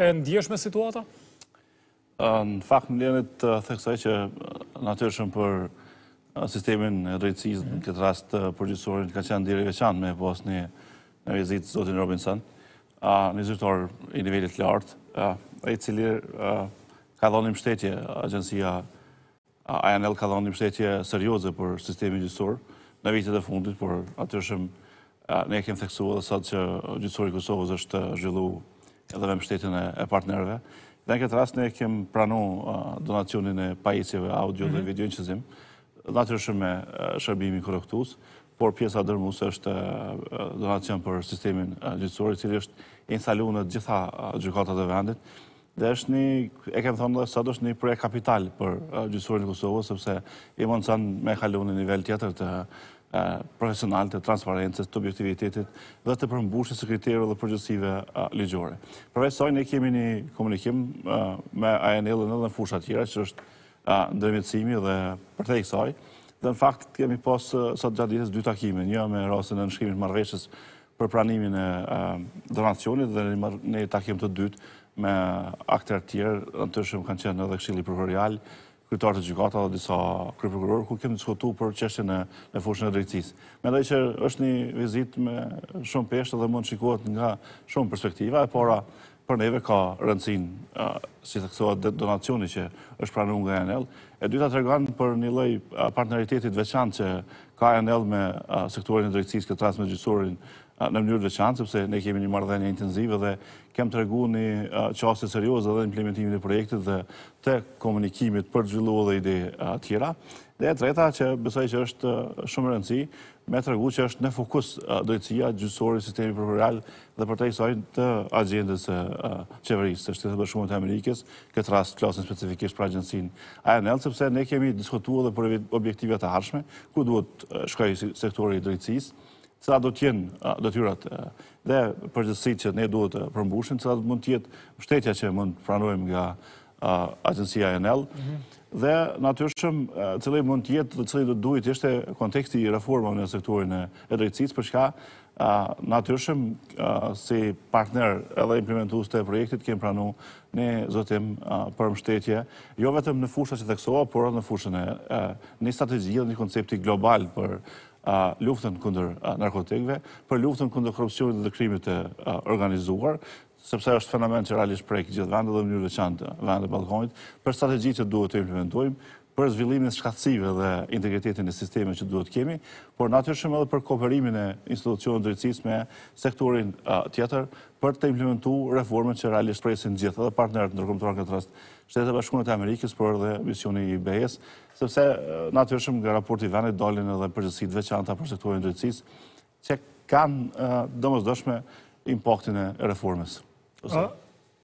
e ndjesh me situata? Në fakt në lirënit të theksaj që natyrshëm për sistemin e drejtsizë në këtë rast të përgjithsorin ka qenë diri veçan me pos një në vizit zotin Robinson, një zyrtor i nivellit lartë, e cilir ka dhonë një mështetje, agjensia ANL ka dhonë një mështetje serioze për sistemi gjithësor, në vitet e fundit, por atyrshëm ne kemë theksu edhe sa që gjithësori Kosovës është zhjullu edhe me mështetin e partnerve. Dhe në këtë rast ne kem pranu donacionin e pajisjeve audio dhe mhm. video në qëzim, dhe me shërbimi korektus, por pjesa dërmus është donacion për sistemin gjithësori, cilë është instalu në gjitha gjukatat e vendit, dhe është një, e kemë thonë dhe, sa është një projekt kapital për gjithësori në Kosovë, sëpse i mënë të sanë me kalu në nivel tjetër të profesional të transparentës, të objektivitetit dhe të përmbushës së kriterëve dhe përgjësive ligjore. Përvej sojnë, ne kemi një komunikim me ANL në dhe në fushat tjera, që është ndërmjëtësimi dhe për sojnë, dhe në fakt kemi posë sot gjatë ditës dy takime, një me rrasën e nëshkimit marveshës për pranimin e donacionit dhe në takim të dytë me aktër tjerë, në të shumë kanë qenë edhe këshili përhorialë, kryetar të gjykata dhe disa kryeprokuror ku kemi diskutuar për çështjen në fushën e drejtësisë. Mendoj që është një vizitë me shumë peshë dhe mund të shikohet nga shumë perspektiva, e para për neve ka rëndësinë si të thuat donacioni që është pranuar nga ANL. E dyta tregon për një lloj partneriteti të veçantë që ka ANL me sektorin e drejtësisë, këtë rast me në mënyrë veçanë, sepse ne kemi një mardhenja intenzive dhe kem të regu një qasë serios dhe implementimin e projektit dhe të komunikimit për gjullu dhe ide tjera. Dhe e treta që besoj që është shumë rëndësi, me të regu që është në fokus dojtësia gjysori sistemi përpërral dhe për të isoj të agendës qeverisë, të shtetë bërshumë të Amerikës, këtë rast klasën specifikisht për agendësin ANL, sepse ne kemi diskotua dhe për objektivet të harshme, ku duhet shkaj sektori drejtësisë, cëla do tjenë, dëtyrat dhe përgjësit që ne duhet të përmbushin, cëla do mund tjetë shtetja që mund pranojmë nga agjensia NL, mhm. dhe natyrshëm, cëla do mund tjetë dhe cëla do duhet ishte konteksti i reforma në sektorin e drejtsis, përshka natyrshëm si partner edhe implementus të projektit, kemë pranu në zotim për mështetje, jo vetëm në fushën që të kësoa, por në fushën e një strategi dhe një koncepti global për luftën këndër narkotikve, për luftën këndër korupcionit dhe krimit e organizuar, sepse është fenomen që realisht prej këtë gjithë vendet dhe mënyrë veçantë vendet Balkonit, për strategji që duhet të implementojmë, për zvillimin shkatsive dhe integritetin e sisteme që duhet kemi, por natyrshëm edhe për kooperimin e institucionën drejtsis me sektorin tjetër për të implementu reformën që realisht presin gjithë dhe partnerët nërkomtuar në këtë rast shtetë e bashkunët e Amerikës për dhe misioni i BES, sepse natyrshëm nga raporti venit dolin edhe përgjësit veçanta për sektorin drejtsis që kanë dëmës dëshme impaktin e reformës.